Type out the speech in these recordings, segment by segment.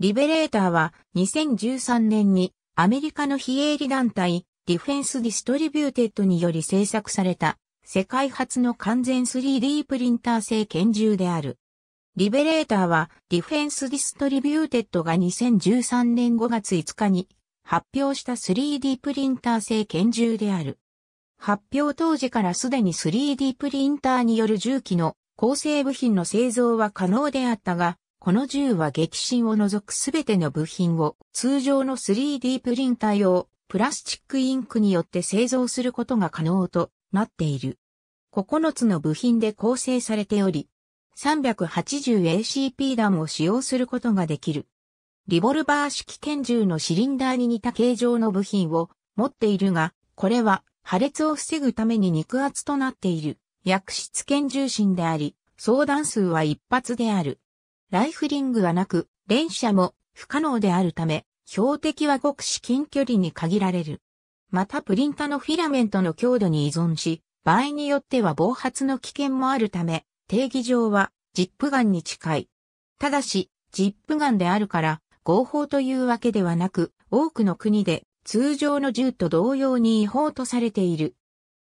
リベレーターは2013年にアメリカの非営利団体ディフェンスディストリビューテッドにより制作された世界初の完全 3D プリンター製拳銃である。リベレーターはディフェンスディストリビューテッドが2013年5月5日に発表した 3D プリンター製拳銃である。発表当時からすでに 3D プリンターによる銃器の構成部品の製造は可能であったが、この銃は激震を除くすべての部品を通常の 3D プリンター用プラスチックインクによって製造することが可能となっている。9つの部品で構成されており、380ACP 弾を使用することができる。リボルバー式拳銃のシリンダーに似た形状の部品を持っているが、これは破裂を防ぐために肉厚となっている薬質拳銃芯であり、相弾数は一発である。ライフリングはなく、連射も不可能であるため、標的はごく至近距離に限られる。またプリンタのフィラメントの強度に依存し、場合によっては暴発の危険もあるため、定義上はジップガンに近い。ただし、ジップガンであるから、合法というわけではなく、多くの国で通常の銃と同様に違法とされている。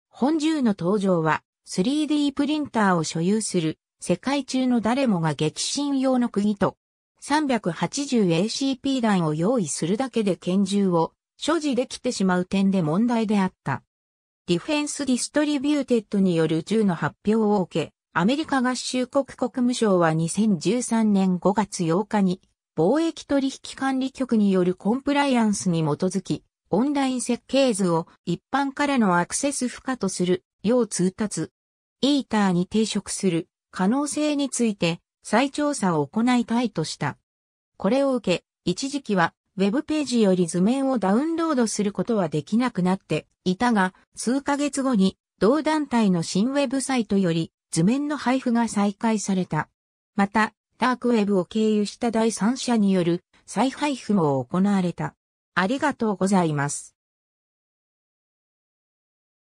本銃の登場は 3D プリンターを所有する世界中の誰もが激震用の釘と 380ACP 弾を用意するだけで拳銃を所持できてしまう点で問題であった。ディフェンス・ディストリビューテッドによる銃の発表を受け、アメリカ合衆国国務省は2013年5月8日に貿易取引管理局によるコンプライアンスに基づき、オンライン設計図を一般からのアクセス不可とするよう通達。イーターに抵触する可能性について再調査を行いたいとした。これを受け、一時期は Web ページより図面をダウンロードすることはできなくなっていたが、数ヶ月後に同団体の新ウェブサイトより図面の配布が再開された。また、ダークウェブを経由した第三者による再配布も行われた。ありがとうございます。